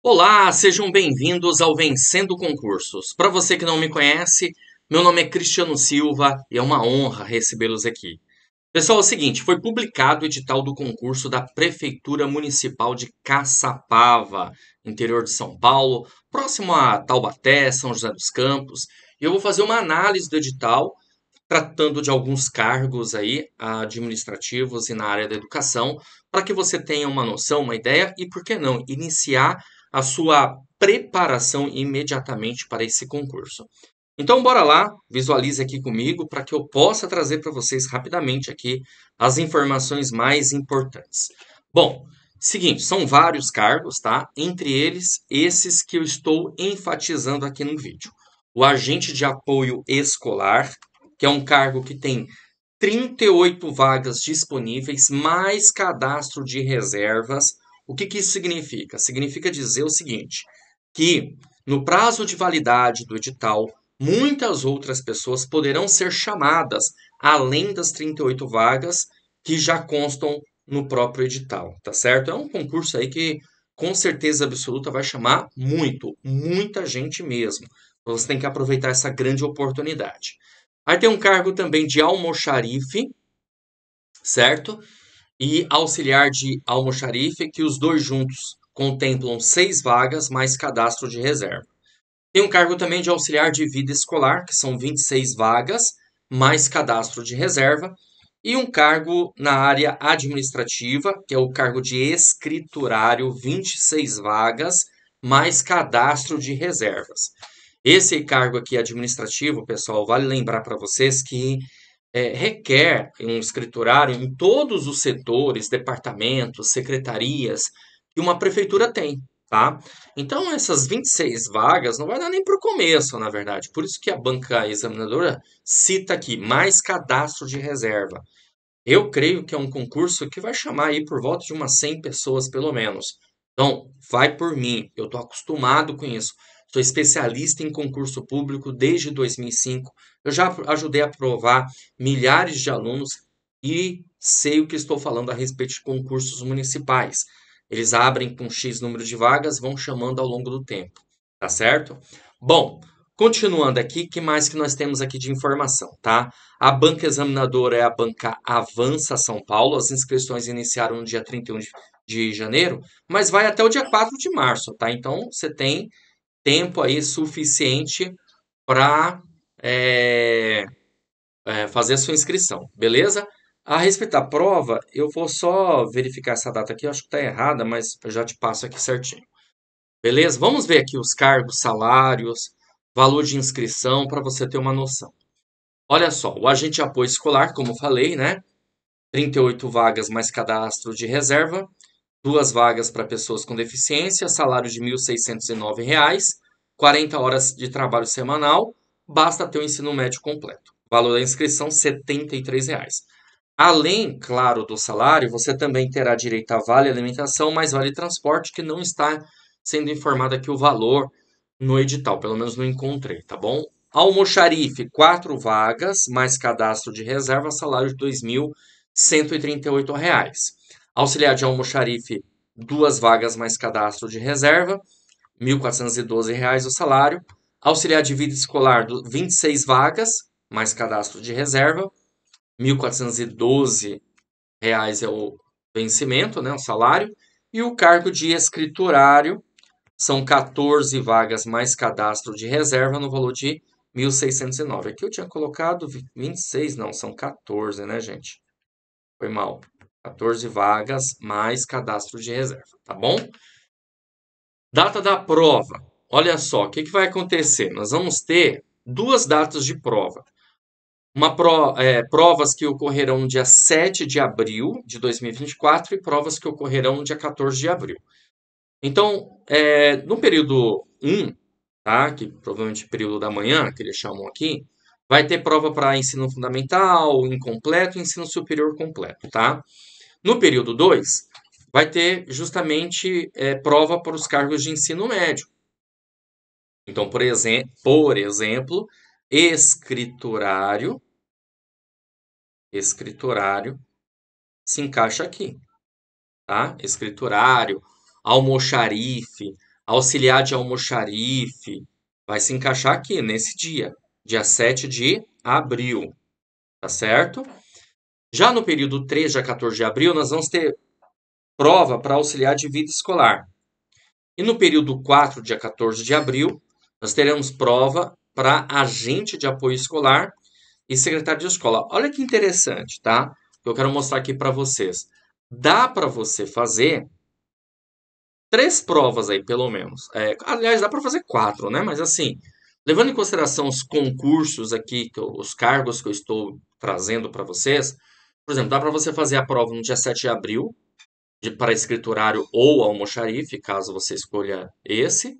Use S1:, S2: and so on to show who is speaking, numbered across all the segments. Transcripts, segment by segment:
S1: Olá, sejam bem-vindos ao Vencendo Concursos. Para você que não me conhece, meu nome é Cristiano Silva e é uma honra recebê-los aqui. Pessoal, é o seguinte, foi publicado o edital do concurso da Prefeitura Municipal de Caçapava, interior de São Paulo, próximo a Taubaté, São José dos Campos, e eu vou fazer uma análise do edital tratando de alguns cargos aí administrativos e na área da educação, para que você tenha uma noção, uma ideia e por que não iniciar a sua preparação imediatamente para esse concurso. Então, bora lá, visualize aqui comigo para que eu possa trazer para vocês rapidamente aqui as informações mais importantes. Bom, seguinte, são vários cargos, tá? Entre eles, esses que eu estou enfatizando aqui no vídeo. O agente de apoio escolar, que é um cargo que tem 38 vagas disponíveis, mais cadastro de reservas, o que, que isso significa? Significa dizer o seguinte: que no prazo de validade do edital, muitas outras pessoas poderão ser chamadas além das 38 vagas que já constam no próprio edital, tá certo? É um concurso aí que com certeza absoluta vai chamar muito, muita gente mesmo. Então, você tem que aproveitar essa grande oportunidade. Aí tem um cargo também de almoxarife, certo? e auxiliar de almoxarife, que os dois juntos contemplam seis vagas mais cadastro de reserva. Tem um cargo também de auxiliar de vida escolar, que são 26 vagas mais cadastro de reserva, e um cargo na área administrativa, que é o cargo de escriturário, 26 vagas mais cadastro de reservas. Esse cargo aqui administrativo, pessoal, vale lembrar para vocês que é, requer um escriturário em todos os setores, departamentos, secretarias que uma prefeitura tem, tá? Então, essas 26 vagas não vai dar nem para o começo, na verdade. Por isso que a banca examinadora cita aqui mais cadastro de reserva. Eu creio que é um concurso que vai chamar aí por volta de umas 100 pessoas, pelo menos. Então, vai por mim, eu estou acostumado com isso sou especialista em concurso público desde 2005. Eu já ajudei a provar milhares de alunos e sei o que estou falando a respeito de concursos municipais. Eles abrem com X número de vagas, vão chamando ao longo do tempo, tá certo? Bom, continuando aqui, que mais que nós temos aqui de informação, tá? A banca examinadora é a banca Avança São Paulo. As inscrições iniciaram no dia 31 de janeiro, mas vai até o dia 4 de março, tá? Então, você tem tempo aí suficiente para é, eh, é, eh, fazer a sua inscrição, beleza? A respeito da prova, eu vou só verificar essa data aqui, eu acho que está errada, mas eu já te passo aqui certinho. Beleza? Vamos ver aqui os cargos, salários, valor de inscrição, para você ter uma noção. Olha só, o agente de apoio escolar, como falei, né? 38 vagas mais cadastro de reserva duas vagas para pessoas com deficiência, salário de R$ 1.609, 40 horas de trabalho semanal, basta ter o ensino médio completo. Valor da inscrição R$ 73,00. Além, claro, do salário, você também terá direito a vale alimentação, mais vale transporte, que não está sendo informado aqui o valor no edital, pelo menos não encontrei, tá bom? Almoxarife, quatro vagas, mais cadastro de reserva, salário de R$ 2.138. Auxiliar de almoxarife, duas vagas mais cadastro de reserva, R$ 1.412 o salário. Auxiliar de vida escolar, 26 vagas, mais cadastro de reserva, R$ 1.412 é o vencimento, né, o salário. E o cargo de escriturário, são 14 vagas mais cadastro de reserva no valor de 1.609. Aqui eu tinha colocado 26, não, são 14, né, gente? Foi mal. 14 vagas mais cadastro de reserva, tá bom? Data da prova. Olha só, o que, que vai acontecer? Nós vamos ter duas datas de prova. Uma pro, é, provas que ocorrerão no dia 7 de abril de 2024 e provas que ocorrerão no dia 14 de abril. Então, é, no período 1, tá, que provavelmente é período da manhã, que eles chamam aqui, vai ter prova para ensino fundamental, incompleto e ensino superior completo, tá? No período 2, vai ter justamente é, prova para os cargos de ensino médio. Então, por, por exemplo, escriturário, escriturário se encaixa aqui, tá? Escriturário, almoxarife, auxiliar de almoxarife, vai se encaixar aqui nesse dia, dia 7 de abril, tá certo? Já no período 3 a 14 de abril, nós vamos ter prova para auxiliar de vida escolar. E no período 4, dia 14 de abril, nós teremos prova para agente de apoio escolar e secretário de escola. Olha que interessante, tá? Eu quero mostrar aqui para vocês. Dá para você fazer três provas aí, pelo menos. É, aliás, dá para fazer quatro, né? Mas assim, levando em consideração os concursos aqui, os cargos que eu estou trazendo para vocês, por exemplo, dá para você fazer a prova no dia 7 de abril, de, para escriturário ou almoxarife, caso você escolha esse.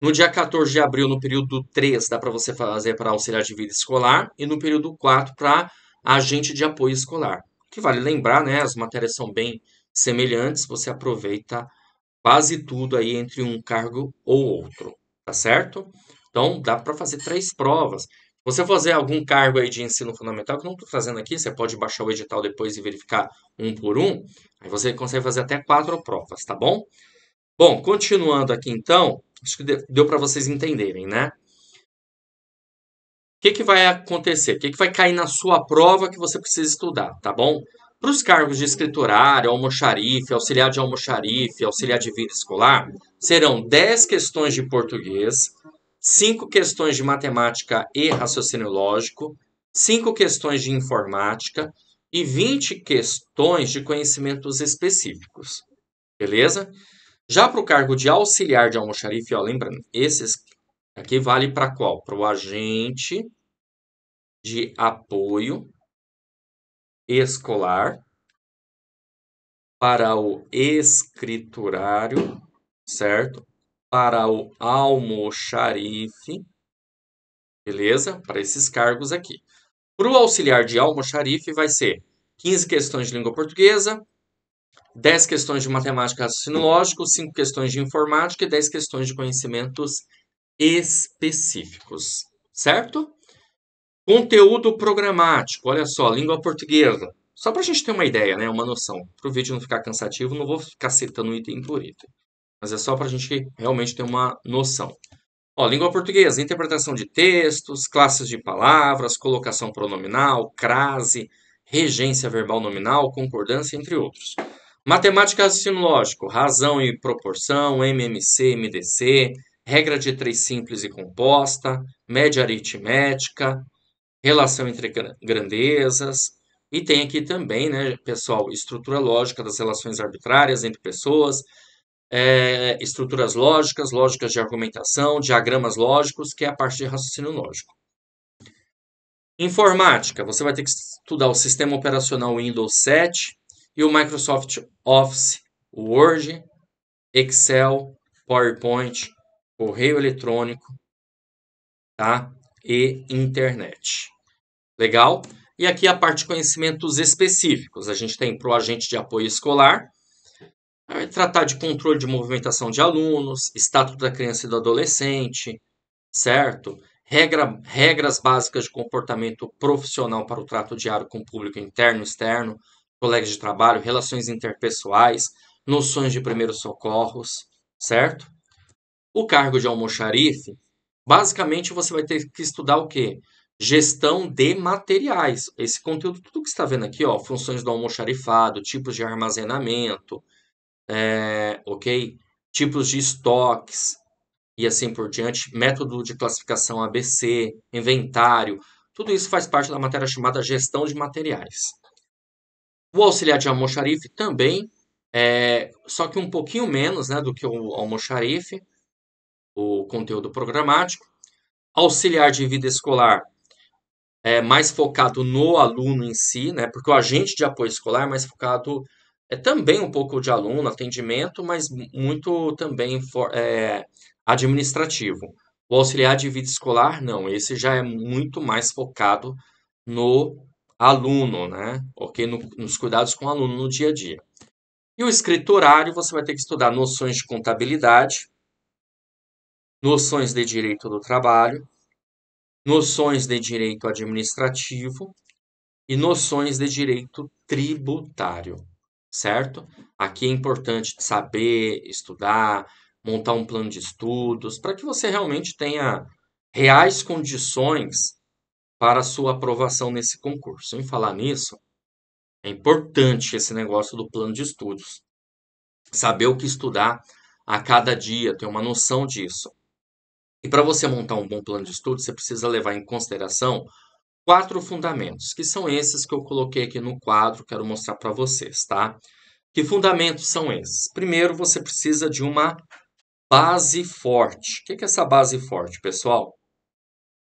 S1: No dia 14 de abril, no período 3, dá para você fazer para auxiliar de vida escolar. E no período 4, para agente de apoio escolar. O que vale lembrar, né? As matérias são bem semelhantes, você aproveita quase tudo aí entre um cargo ou outro, tá certo? Então, dá para fazer três provas. Você fazer algum cargo aí de ensino fundamental, que eu não estou fazendo aqui, você pode baixar o edital depois e verificar um por um. Aí você consegue fazer até quatro provas, tá bom? Bom, continuando aqui então, acho que deu para vocês entenderem, né? O que, que vai acontecer? O que, que vai cair na sua prova que você precisa estudar, tá bom? Para os cargos de escriturário, almoxarife, auxiliar de almoxarife, auxiliar de vida escolar, serão 10 questões de português, cinco questões de matemática e raciocínio lógico, cinco questões de informática e 20 questões de conhecimentos específicos. Beleza? Já para o cargo de auxiliar de almoxarife, ó, lembrando, esses aqui vale para qual? Para o agente de apoio escolar, para o escriturário, certo? para o almoxarife, beleza? Para esses cargos aqui. Para o auxiliar de almoxarife vai ser 15 questões de língua portuguesa, 10 questões de matemática raciocínio lógico, 5 questões de informática e 10 questões de conhecimentos específicos, certo? Conteúdo programático, olha só, língua portuguesa. Só para a gente ter uma ideia, né, uma noção, para o vídeo não ficar cansativo, não vou ficar citando item por item mas é só para a gente realmente ter uma noção. Ó, língua portuguesa, interpretação de textos, classes de palavras, colocação pronominal, crase, regência verbal nominal, concordância, entre outros. Matemática raciocínio lógico, razão e proporção, MMC, MDC, regra de três simples e composta, média aritmética, relação entre grandezas. E tem aqui também, né, pessoal, estrutura lógica das relações arbitrárias entre pessoas, é, estruturas lógicas, lógicas de argumentação, diagramas lógicos, que é a parte de raciocínio lógico. Informática, você vai ter que estudar o sistema operacional Windows 7 e o Microsoft Office, Word, Excel, PowerPoint, correio eletrônico, tá? E internet. Legal? E aqui a parte de conhecimentos específicos. A gente tem para o agente de apoio escolar, é tratar de controle de movimentação de alunos, estatuto da criança e do adolescente, certo? Regra, regras básicas de comportamento profissional para o trato diário com o público interno, e externo, colegas de trabalho, relações interpessoais, noções de primeiros socorros, certo? O cargo de almoxarife, basicamente você vai ter que estudar o quê? Gestão de materiais. Esse conteúdo, tudo que está vendo aqui, ó, funções do almoxarifado, tipos de armazenamento, é, ok? Tipos de estoques e assim por diante, método de classificação ABC, inventário, tudo isso faz parte da matéria chamada gestão de materiais. O auxiliar de almoxarife também, é, só que um pouquinho menos né, do que o almoxarife, o conteúdo programático. Auxiliar de vida escolar é mais focado no aluno em si, né, porque o agente de apoio escolar é mais focado é também um pouco de aluno, atendimento, mas muito também for, é, administrativo. O auxiliar de vida escolar, não, esse já é muito mais focado no aluno, né? Ok? No, nos cuidados com o aluno no dia a dia. E o escriturário, você vai ter que estudar noções de contabilidade, noções de direito do trabalho, noções de direito administrativo e noções de direito tributário certo? Aqui é importante saber, estudar, montar um plano de estudos, para que você realmente tenha reais condições para a sua aprovação nesse concurso. Em falar nisso, é importante esse negócio do plano de estudos. Saber o que estudar a cada dia, ter uma noção disso. E para você montar um bom plano de estudos, você precisa levar em consideração quatro fundamentos, que são esses que eu coloquei aqui no quadro, quero mostrar para vocês, tá? Que fundamentos são esses? Primeiro, você precisa de uma base forte. O que é essa base forte, pessoal?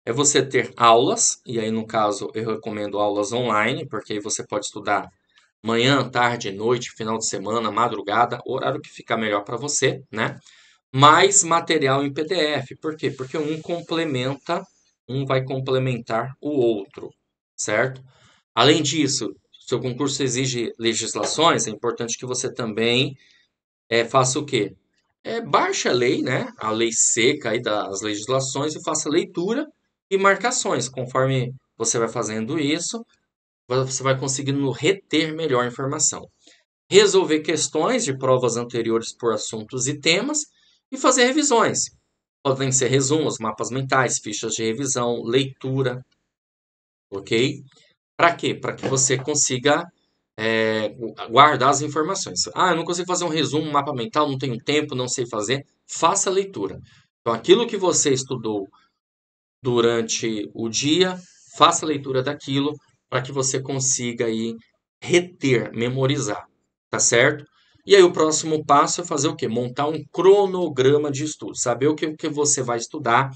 S1: É você ter aulas, e aí no caso eu recomendo aulas online, porque aí você pode estudar manhã, tarde, noite, final de semana, madrugada, horário que fica melhor para você, né? Mais material em PDF. Por quê? Porque um complementa um vai complementar o outro, certo? Além disso, seu concurso exige legislações, é importante que você também é, faça o quê? É, baixe a lei, né? A lei seca aí das legislações e faça leitura e marcações. Conforme você vai fazendo isso, você vai conseguindo reter melhor a informação. Resolver questões de provas anteriores por assuntos e temas e fazer revisões. Podem ser resumos, mapas mentais, fichas de revisão, leitura, ok? Para quê? Para que você consiga é, guardar as informações. Ah, eu não consigo fazer um resumo, um mapa mental, não tenho tempo, não sei fazer. Faça a leitura. Então, aquilo que você estudou durante o dia, faça a leitura daquilo para que você consiga aí reter, memorizar, tá certo? E aí o próximo passo é fazer o quê? Montar um cronograma de estudo, saber o que, que você vai estudar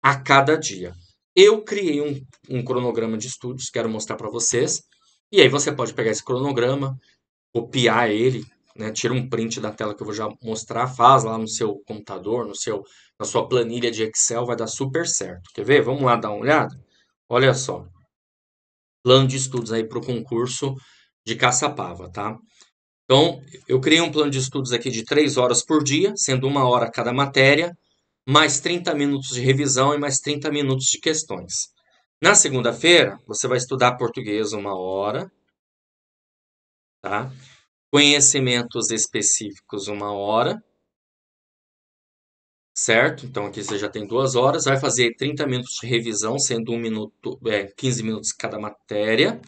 S1: a cada dia. Eu criei um, um cronograma de estudos, quero mostrar para vocês. E aí você pode pegar esse cronograma, copiar ele, né, tira um print da tela que eu vou já mostrar, faz lá no seu computador, no seu, na sua planilha de Excel, vai dar super certo. Quer ver? Vamos lá dar uma olhada? Olha só. Plano de estudos aí para o concurso de Caçapava, tá? Então, eu criei um plano de estudos aqui de 3 horas por dia, sendo uma hora cada matéria, mais 30 minutos de revisão e mais 30 minutos de questões. Na segunda-feira, você vai estudar português uma hora, tá? Conhecimentos específicos uma hora, certo? Então aqui você já tem duas horas, vai fazer 30 minutos de revisão, sendo um minuto, é, 15 minutos cada matéria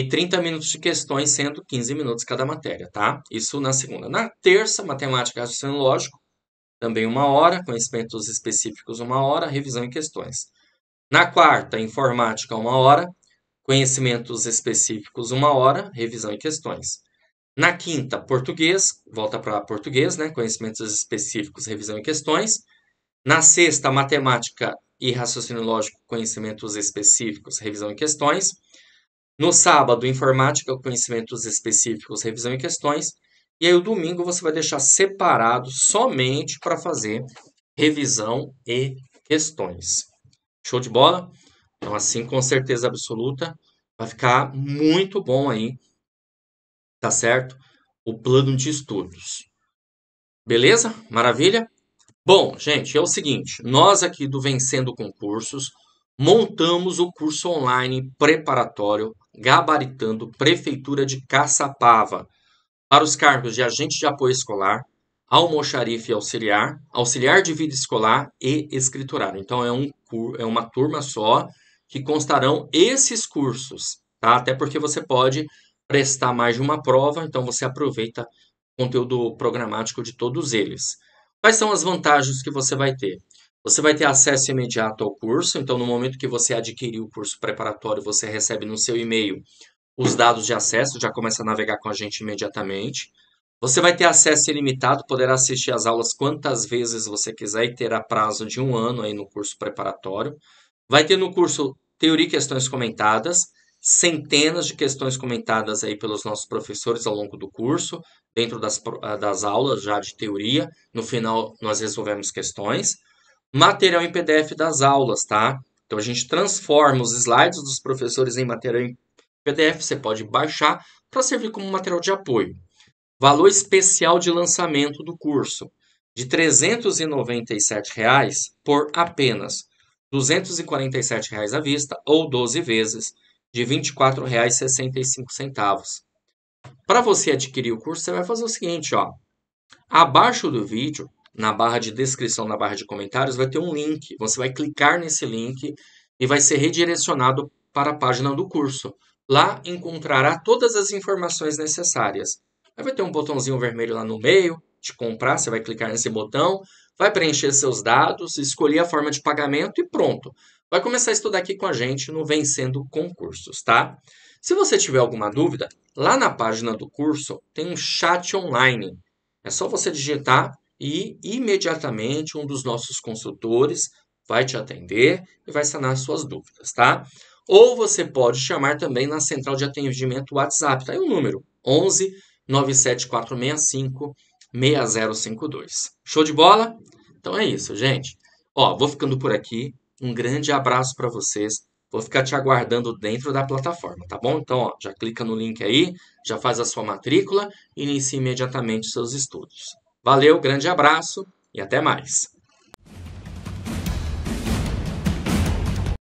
S1: e 30 minutos de questões, sendo 15 minutos cada matéria, tá? Isso na segunda. Na terça, matemática e raciocínio lógico, também uma hora, conhecimentos específicos uma hora, revisão e questões. Na quarta, informática uma hora, conhecimentos específicos uma hora, revisão e questões. Na quinta, português, volta para português, né? Conhecimentos específicos, revisão e questões. Na sexta, matemática e raciocínio lógico, conhecimentos específicos, revisão e questões. No sábado, informática, conhecimentos específicos, revisão e questões. E aí o domingo você vai deixar separado somente para fazer revisão e questões. Show de bola? Então assim, com certeza absoluta, vai ficar muito bom aí, tá certo? O plano de estudos. Beleza? Maravilha? Bom, gente, é o seguinte, nós aqui do Vencendo Concursos, montamos o curso online preparatório gabaritando Prefeitura de Caçapava para os cargos de agente de apoio escolar, almoxarife auxiliar, auxiliar de vida escolar e escriturário. Então é um é uma turma só que constarão esses cursos, tá? Até porque você pode prestar mais de uma prova, então você aproveita o conteúdo programático de todos eles. Quais são as vantagens que você vai ter? Você vai ter acesso imediato ao curso, então no momento que você adquirir o curso preparatório, você recebe no seu e-mail os dados de acesso, já começa a navegar com a gente imediatamente. Você vai ter acesso ilimitado, poderá assistir as aulas quantas vezes você quiser e terá prazo de um ano aí no curso preparatório. Vai ter no curso teoria e questões comentadas, centenas de questões comentadas aí pelos nossos professores ao longo do curso, dentro das, ah, das aulas já de teoria. No final, nós resolvemos questões material em PDF das aulas, tá? Então a gente transforma os slides dos professores em material em PDF, você pode baixar para servir como material de apoio. Valor especial de lançamento do curso de R$ 397 reais por apenas R$ 247 reais à vista ou 12 vezes de R$ 24,65. Para você adquirir o curso, você vai fazer o seguinte, ó. Abaixo do vídeo na barra de descrição, na barra de comentários, vai ter um link. Você vai clicar nesse link e vai ser redirecionado para a página do curso. Lá encontrará todas as informações necessárias. Aí vai ter um botãozinho vermelho lá no meio de comprar, você vai clicar nesse botão, vai preencher seus dados, escolher a forma de pagamento e pronto. Vai começar a estudar aqui com a gente no Vencendo Concursos, tá? Se você tiver alguma dúvida, lá na página do curso tem um chat online. É só você digitar e imediatamente um dos nossos consultores vai te atender e vai sanar suas dúvidas, tá? Ou você pode chamar também na central de atendimento WhatsApp, tá aí o número 11 97465 6052. Show de bola? Então é isso, gente. Ó, vou ficando por aqui. Um grande abraço para vocês. Vou ficar te aguardando dentro da plataforma, tá bom? Então, ó, já clica no link aí, já faz a sua matrícula e inicia imediatamente seus estudos. Valeu, grande abraço e até mais.